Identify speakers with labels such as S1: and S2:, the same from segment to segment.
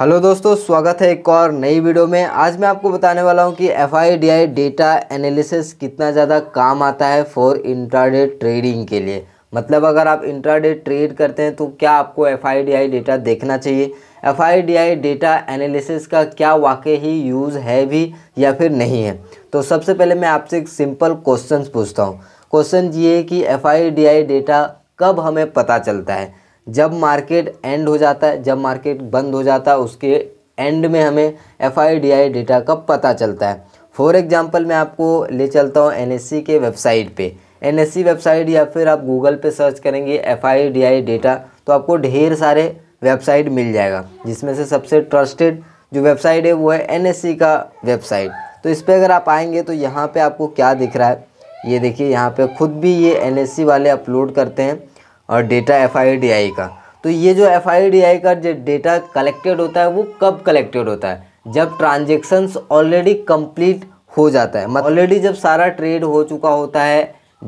S1: hello दोस्तों स्वागत है एक और नई वीडियो में आज मैं आपको बताने वाला हूं कि एफ डेटा एनालिसिस कितना ज़्यादा काम आता है फॉर इंट्राडे ट्रेडिंग के लिए मतलब अगर आप इंट्राडे ट्रेड करते हैं तो क्या आपको एफ डेटा देखना चाहिए एफ डेटा एनालिसिस का क्या वाकई ही यूज़ है भी या फिर नहीं है तो सबसे पहले मैं आपसे एक सिंपल क्वेश्चन पूछता हूँ क्वेश्चन ये है कि एफ डेटा कब हमें पता चलता है जब मार्केट एंड हो जाता है जब मार्केट बंद हो जाता है उसके एंड में हमें एफ आई डेटा का पता चलता है फॉर एग्ज़ाम्पल मैं आपको ले चलता हूँ एन के वेबसाइट पे एन वेबसाइट या फिर आप गूगल पे सर्च करेंगे एफ आई डेटा तो आपको ढेर सारे वेबसाइट मिल जाएगा जिसमें से सबसे ट्रस्टेड जो वेबसाइट है वो है एन का वेबसाइट तो इस पर अगर आप आएंगे तो यहाँ पर आपको क्या दिख रहा है ये देखिए यहाँ पर ख़ुद भी ये एन वाले अपलोड करते हैं और डेटा एफ का तो ये जो एफ का जो डेटा कलेक्टेड होता है वो कब कलेक्टेड होता है जब ट्रांजेक्शन्स ऑलरेडी कंप्लीट हो जाता है मतलब ऑलरेडी जब सारा ट्रेड हो चुका होता है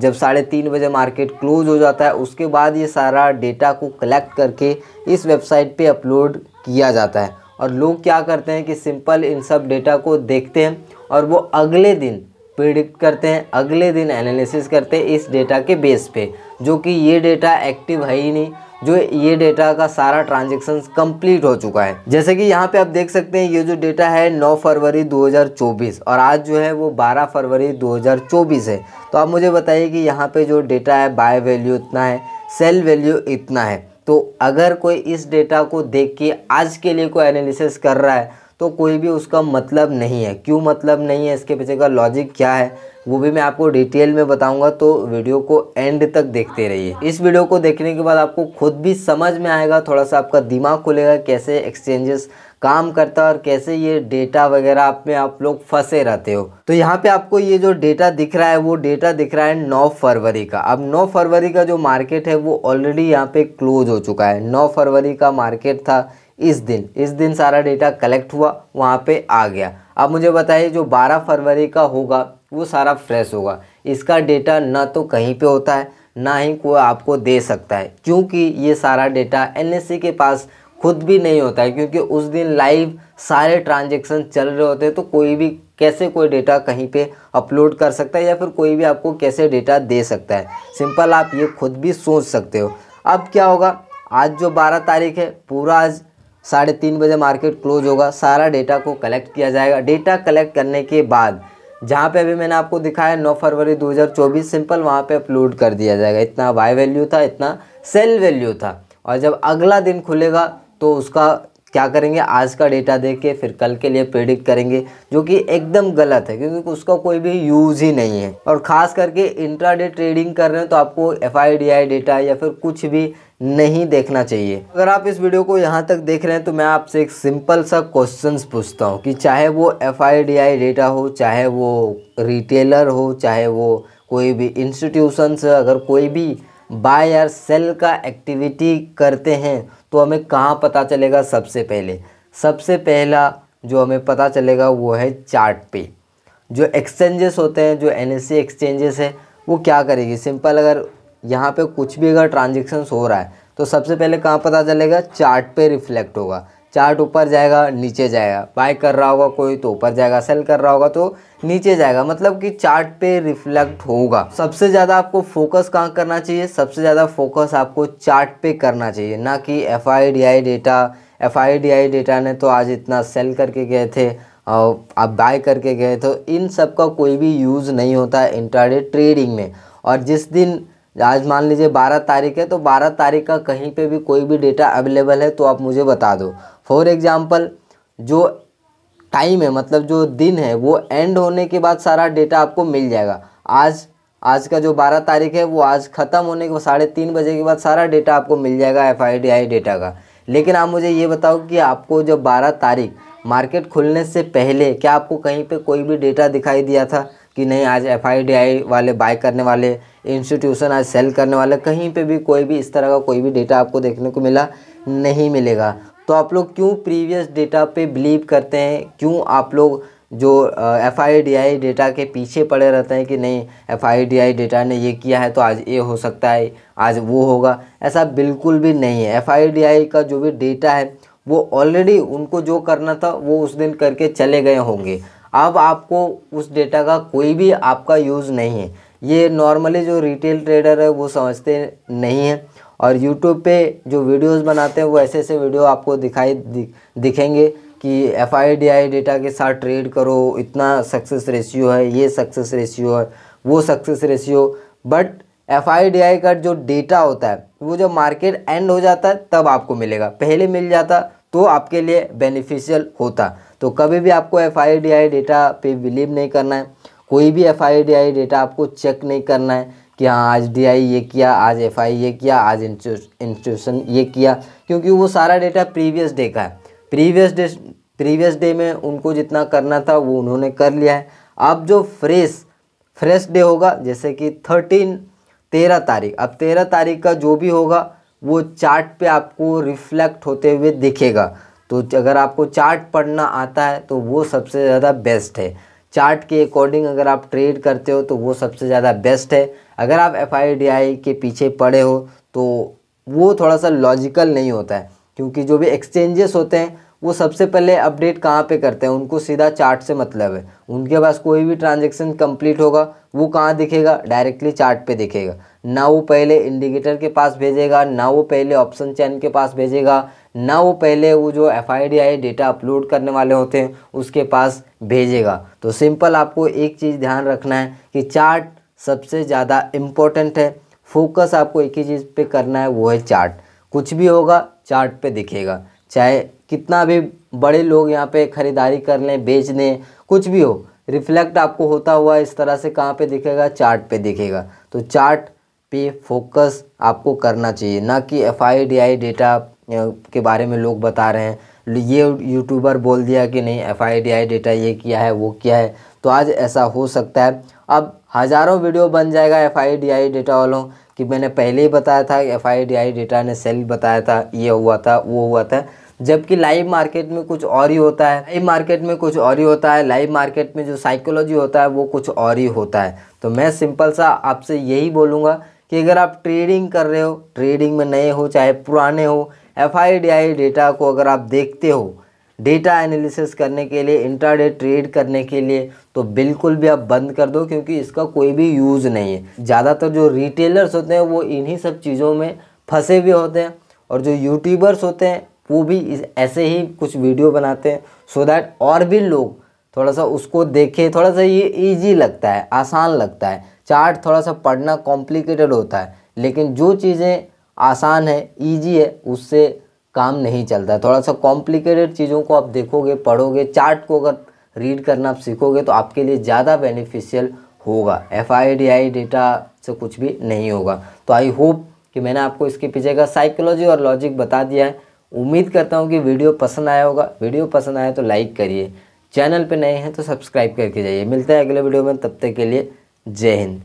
S1: जब साढ़े तीन बजे मार्केट क्लोज हो जाता है उसके बाद ये सारा डेटा को कलेक्ट करके इस वेबसाइट पे अपलोड किया जाता है और लोग क्या करते हैं कि सिंपल इन सब डेटा को देखते हैं और वो अगले दिन प्रिडिक्ट करते हैं अगले दिन एनालिसिस करते हैं इस डेटा के बेस पे जो कि ये डेटा एक्टिव है ही नहीं जो ये डेटा का सारा ट्रांजेक्शन कंप्लीट हो चुका है जैसे कि यहाँ पे आप देख सकते हैं ये जो डेटा है 9 फरवरी 2024 और आज जो है वो 12 फरवरी 2024 है तो आप मुझे बताइए कि यहाँ पे जो डेटा है बाय वैल्यू इतना है सेल वैल्यू इतना है तो अगर कोई इस डेटा को देख के आज के लिए कोई एनालिसिस कर रहा है तो कोई भी उसका मतलब नहीं है क्यों मतलब नहीं है इसके पीछे का लॉजिक क्या है वो भी मैं आपको डिटेल में बताऊंगा तो वीडियो को एंड तक देखते रहिए इस वीडियो को देखने के बाद आपको खुद भी समझ में आएगा थोड़ा सा आपका दिमाग खुलेगा कैसे एक्सचेंजेस काम करता है और कैसे ये डेटा वगैरह आप में आप लोग फंसे रहते हो तो यहाँ पे आपको ये जो डेटा दिख रहा है वो डेटा दिख रहा है 9 फरवरी का अब 9 फरवरी का जो मार्केट है वो ऑलरेडी यहाँ पे क्लोज हो चुका है 9 फरवरी का मार्केट था इस दिन इस दिन सारा डेटा कलेक्ट हुआ वहाँ पे आ गया अब मुझे बताइए जो 12 फरवरी का होगा वो सारा फ्रेश होगा इसका डेटा ना तो कहीं पे होता है ना ही कोई आपको दे सकता है क्योंकि ये सारा डेटा एन e के पास खुद भी नहीं होता है क्योंकि उस दिन लाइव सारे ट्रांजेक्शन चल रहे होते हैं तो कोई भी कैसे कोई डेटा कहीं पे अपलोड कर सकता है या फिर कोई भी आपको कैसे डेटा दे सकता है सिंपल आप ये खुद भी सोच सकते हो अब क्या होगा आज जो 12 तारीख है पूरा आज साढ़े तीन बजे मार्केट क्लोज होगा सारा डेटा को कलेक्ट किया जाएगा डेटा कलेक्ट करने के बाद जहाँ पे अभी मैंने आपको दिखाया नौ फरवरी 2024 सिंपल वहाँ पे अपलोड कर दिया जाएगा इतना बाय वैल्यू था इतना सेल वैल्यू था और जब अगला दिन खुलेगा तो उसका क्या करेंगे आज का डेटा दे के फिर कल के लिए प्रेडिक्ट करेंगे जो कि एकदम गलत है क्योंकि उसका कोई भी यूज़ ही नहीं है और ख़ास करके इंट्राडे ट्रेडिंग कर रहे हैं तो आपको एफ आई डेटा या फिर कुछ भी नहीं देखना चाहिए अगर आप इस वीडियो को यहाँ तक देख रहे हैं तो मैं आपसे एक सिंपल सा क्वेश्चंस पूछता हूँ कि चाहे वो एफ डेटा हो चाहे वो रिटेलर हो चाहे वो कोई भी इंस्टीट्यूशंस अगर कोई भी बाय या सेल का एक्टिविटी करते हैं तो हमें कहाँ पता चलेगा सबसे पहले सबसे पहला जो हमें पता चलेगा वो है चार्ट पे जो एक्सचेंजेस होते हैं जो एन एक्सचेंजेस है वो क्या करेगी सिंपल अगर यहाँ पे कुछ भी अगर ट्रांजेक्शन्स हो रहा है तो सबसे पहले कहाँ पता चलेगा चार्ट पे रिफ्लेक्ट होगा चार्ट ऊपर जाएगा नीचे जाएगा बाय कर रहा होगा कोई तो ऊपर जाएगा सेल कर रहा होगा तो नीचे जाएगा मतलब कि चार्ट पे रिफ्लेक्ट होगा सबसे ज़्यादा आपको फोकस कहाँ करना चाहिए सबसे ज़्यादा फोकस आपको चार्ट पे करना चाहिए ना कि F I D I data F I D I data ने तो आज इतना सेल करके गए थे और आप बाय करके गए तो इन सब का कोई भी यूज़ नहीं होता इंट्राडे ट्रेडिंग में और जिस दिन आज मान लीजिए बारह तारीख है तो बारह तारीख का कहीं पे भी कोई भी डेटा अवेलेबल है तो आप मुझे बता दो फॉर एग्ज़ाम्पल जो टाइम है मतलब जो दिन है वो एंड होने के बाद सारा डेटा आपको मिल जाएगा आज आज का जो बारह तारीख है वो आज ख़त्म होने के बाद साढ़े तीन बजे के बाद सारा डेटा आपको मिल जाएगा F I D I data का लेकिन आप मुझे ये बताओ कि आपको जब बारह तारीख मार्केट खुलने से पहले क्या आपको कहीं पर कोई भी डेटा दिखाई दिया था कि नहीं आज एफ वाले बाय करने वाले इंस्टीट्यूशन आज सेल करने वाले कहीं पे भी कोई भी इस तरह का कोई भी डेटा आपको देखने को मिला नहीं मिलेगा तो आप लोग क्यों प्रीवियस डेटा पे बिलीव करते हैं क्यों आप लोग जो एफ आई डेटा के पीछे पड़े रहते हैं कि नहीं एफ आई डेटा ने ये किया है तो आज ये हो सकता है आज वो होगा ऐसा बिल्कुल भी नहीं है एफ का जो भी डेटा है वो ऑलरेडी उनको जो करना था वो उस दिन करके चले गए होंगे अब आपको उस डेटा का कोई भी आपका यूज़ नहीं है ये नॉर्मली जो रिटेल ट्रेडर है वो समझते नहीं हैं और यूट्यूब पे जो वीडियोस बनाते हैं वो ऐसे ऐसे वीडियो आपको दिखाई दि, दिखेंगे कि F I D I data के साथ ट्रेड करो इतना सक्सेस रेशियो है ये सक्सेस रेशियो है वो success ratio but F I D I का जो डेटा होता है वो जब मार्केट एंड हो जाता है तब आपको मिलेगा पहले मिल जाता तो आपके लिए बेनिफिशियल होता तो कभी भी आपको एफ आई डेटा पे बिलीव नहीं करना है कोई भी एफ आई डेटा आपको चेक नहीं करना है कि हाँ आज डी आई ये किया आज एफ आई ये किया आज इंस्टीट्यूशन ये किया क्योंकि वो सारा डेटा प्रीवियस डे का है प्रीवियस डे प्रीवियस डे में उनको जितना करना था वो उन्होंने कर लिया है अब जो फ्रेश फ्रेश डे होगा जैसे कि थर्टीन तेरह तारीख अब तेरह तारीख का जो भी होगा वो चार्ट पे आपको रिफ्लेक्ट होते हुए दिखेगा तो अगर आपको चार्ट पढ़ना आता है तो वो सबसे ज़्यादा बेस्ट है चार्ट के अकॉर्डिंग अगर आप ट्रेड करते हो तो वो सबसे ज़्यादा बेस्ट है अगर आप एफ के पीछे पड़े हो तो वो थोड़ा सा लॉजिकल नहीं होता है क्योंकि जो भी एक्सचेंजेस होते हैं वो सबसे पहले अपडेट कहाँ पे करते हैं उनको सीधा चार्ट से मतलब है उनके पास कोई भी ट्रांजेक्शन कंप्लीट होगा वो कहाँ दिखेगा डायरेक्टली चार्ट पे दिखेगा ना वो पहले इंडिकेटर के पास भेजेगा ना वो पहले ऑप्शन चैन के पास भेजेगा ना वो पहले वो जो F I D data upload करने वाले होते हैं उसके पास भेजेगा तो सिंपल आपको एक चीज़ ध्यान रखना है कि चार्ट सबसे ज़्यादा इम्पोर्टेंट है फोकस आपको एक ही चीज़ पे करना है वो है चार्ट कुछ भी होगा चार्ट पे दिखेगा चाहे कितना भी बड़े लोग यहाँ पे ख़रीदारी कर लें बेच लें कुछ भी हो रिफ्लेक्ट आपको होता हुआ इस तरह से कहाँ पे दिखेगा चार्ट पे दिखेगा तो चार्ट पे फोकस आपको करना चाहिए ना कि एफ आई डेटा के बारे में लोग बता रहे हैं ये यूट्यूबर बोल दिया कि नहीं एफ आई डेटा ये किया है वो किया है तो आज ऐसा हो सकता है अब हज़ारों वीडियो बन जाएगा एफ आई डेटा वालों कि मैंने पहले ही बताया था एफ आई डेटा ने सेल बताया था ये हुआ था वो हुआ था जबकि लाइव मार्केट में कुछ और ही होता है लाइव मार्केट में कुछ और ही होता है लाइव मार्केट में जो साइकोलॉजी होता है वो कुछ और ही होता है तो मैं सिंपल सा आपसे यही बोलूँगा कि अगर आप ट्रेडिंग कर रहे हो ट्रेडिंग में नए हो चाहे पुराने हो एफ डेटा को अगर आप देखते हो डेटा एनालिसिस करने के लिए इंट्राडे ट्रेड करने के लिए तो बिल्कुल भी आप बंद कर दो क्योंकि इसका कोई भी यूज़ नहीं है ज़्यादातर जो रिटेलर्स होते हैं वो इन्हीं सब चीज़ों में फंसे हुए होते हैं और जो यूट्यूबर्स होते हैं वो भी इस ऐसे ही कुछ वीडियो बनाते हैं सो दैट और भी लोग थोड़ा सा उसको देखें थोड़ा सा ये इजी लगता है आसान लगता है चार्ट थोड़ा सा पढ़ना कॉम्प्लिकेटेड होता है लेकिन जो चीज़ें आसान है ईजी है उससे काम नहीं चलता है थोड़ा सा कॉम्प्लिकेटेड चीज़ों को आप देखोगे पढ़ोगे चार्ट को अगर रीड करना आप सीखोगे तो आपके लिए ज़्यादा बेनिफिशियल होगा F I D I data से कुछ भी नहीं होगा तो आई होप कि मैंने आपको इसके पीछे का साइकोलॉजी और लॉजिक बता दिया है उम्मीद करता हूँ कि वीडियो पसंद आया होगा वीडियो पसंद आया तो लाइक करिए चैनल पे नए हैं तो सब्सक्राइब करके जाइए मिलते हैं अगले वीडियो में तब तक के लिए जय हिंद